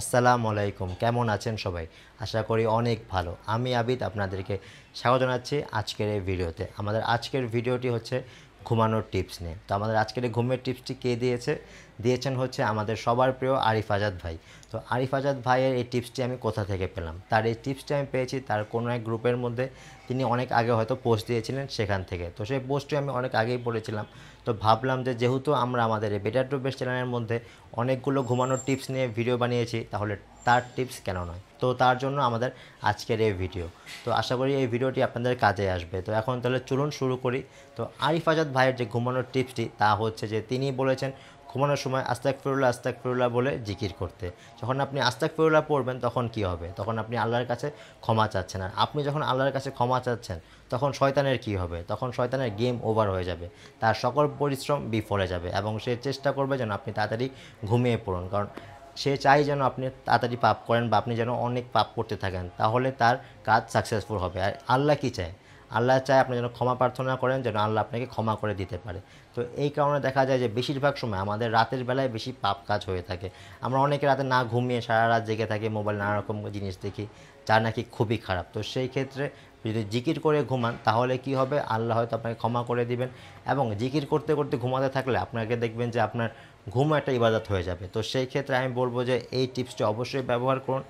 আসসালামু আলাইকুম কেমন আছেন সবাই আশা করি অনেক ভালো আমি আবিদ আপনাদেরকে স্বাগত জানাচ্ছি আজকের এই ভিডিওতে আমাদের আজকের ভিডিওটি হচ্ছে ঘুমানোর টিপস নিয়ে তো আমাদের আজকের এই ঘুমের টিপসটি কে দিয়েছে দিয়েছেন হচ্ছে আমাদের সবার প্রিয় আরিফ আজাদ ভাই তো আরিফ আজাদ ভাইয়ের এই টিপসটি আমি কোথা থেকে পেলাম তার এই টিপসটি আমি পেয়েছি তার কোনো এক গ্রুপের মধ্যে তিনি অনেক আগে হয়তো পোস্ট দিয়েছিলেন সেখান থেকে তো সেই পোস্টটি আমি অনেক আগেই পড়েছিলাম তো ভাবলাম যে যেহেতু আমরা আমাদের এই বেটার টু বেস্ট চ্যানেলের মধ্যে অনেকগুলো ঘুমানোর টিপস নিয়ে ভিডিও বানিয়েছি তাহলে তার টিপস কেন নয় তো তার জন্য আমাদের আজকের এই ভিডিও তো আশা করি এই ভিডিওটি আপনাদের কাজে আসবে তো এখন তাহলে চলুন শুরু করি তো আরিফ আজাদ ভাইয়ের যে ঘুমানোর টিপসটি তা হচ্ছে যে তিনি বলেছেন ঘুমানোর সময় আস্তাক ফেরুল্লাহ আস্তাক ফেরুল্লাহ বলে জিকির করতে যখন আপনি আস্তাক ফেরুল্লাহ পড়বেন তখন কি হবে তখন আপনি আল্লাহর কাছে ক্ষমা চাচ্ছেন আর আপনি যখন আল্লাহর কাছে ক্ষমা চাচ্ছেন তখন শয়তানের কি হবে তখন শয়তানের গেম ওভার হয়ে যাবে তার সকল পরিশ্রম বিফলে যাবে এবং সে চেষ্টা করবে যেন আপনি তাড়াতাড়ি ঘুমিয়ে পড়ুন কারণ সে চাই যেন আপনি তাড়াতাড়ি পাপ করেন বা আপনি যেন অনেক পাপ করতে থাকেন তাহলে তার কাজ সাকসেসফুল হবে আর আল্লাহ কি চায় আল্লাহ চায় আপনি যেন ক্ষমা প্রার্থনা করেন যেন আল্লাহ আপনাকে ক্ষমা করে দিতে পারে তো এই কারণে দেখা যায় যে বেশিরভাগ সময় আমাদের রাতের বেলায় বেশি পাপ কাজ হয়ে থাকে আমরা অনেকে রাতে না ঘুমিয়ে সারা রাত জেগে থাকি মোবাইল নানা রকম জিনিস দেখি যা নাকি খুবই খারাপ তো সেই ক্ষেত্রে যদি জিকির করে ঘুমান তাহলে কি হবে আল্লাহ হয়তো আপনাকে ক্ষমা করে দিবেন এবং জিকির করতে করতে ঘুমাতে থাকলে আপনাকে দেখবেন যে আপনার ঘুম একটা ইবাদত হয়ে যাবে তো সেই ক্ষেত্রে আমি বলবো যে এই টিপসটি অবশ্যই ব্যবহার করুন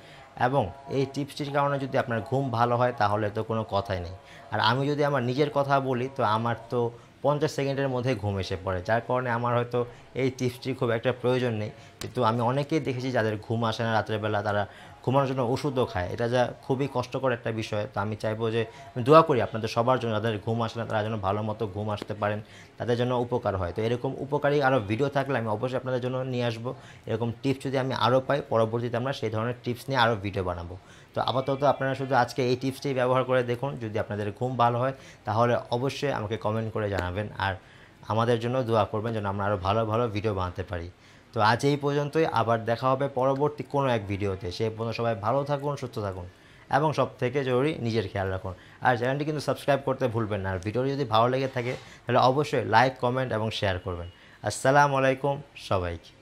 এবং এই টিপসটির কারণে যদি আপনার ঘুম ভালো হয় তাহলে তো কোনো কথাই নেই আর আমি যদি আমার নিজের কথা বলি তো আমার তো পঞ্চাশ সেকেন্ডের মধ্যে ঘুম এসে পড়ে যার কারণে আমার হয়তো এই টিপসটি খুব একটা প্রয়োজন নেই কিন্তু আমি অনেকেই দেখেছি যাদের ঘুম আসে না রাত্রেবেলা তারা ঘুমানোর জন্য ওষুধও খায় এটা যা খুবই কষ্টকর একটা বিষয় তো আমি চাইবো যে দোয়া করি আপনাদের সবার জন্য যাদের ঘুম আসে না তারা যেন ভালো মতো ঘুম আসতে পারেন তাদের জন্য উপকার হয় তো এরকম উপকারী আরও ভিডিও থাকলে আমি অবশ্যই আপনাদের জন্য নিয়ে আসবো এরকম টিপস যদি আমি আরও পাই পরবর্তীতে আমরা সেই ধরনের টিপস নিয়ে আরও ভিডিও বানাবো তো আপাতত আপনারা শুধু আজকে এই টিপসটি ব্যবহার করে দেখুন যদি আপনাদের ঘুম ভালো হয় তাহলে অবশ্যই আমাকে কমেন্ট করে জানাবেন আর আমাদের জন্য দোয়া করবেন যেন আমরা আরও ভালো ভালো ভিডিও বানাতে পারি তো আজ এই পর্যন্তই আবার দেখা হবে পরবর্তী কোনো এক ভিডিওতে সেই পর্যন্ত সবাই ভালো থাকুন সুস্থ থাকুন এবং সব থেকে জরুরি নিজের খেয়াল রাখুন আর চ্যানেলটি কিন্তু সাবস্ক্রাইব করতে ভুলবেন না আর ভিডিও যদি ভালো লেগে থাকে তাহলে অবশ্যই লাইক কমেন্ট এবং শেয়ার করবেন আসসালামু আলাইকুম সবাইকে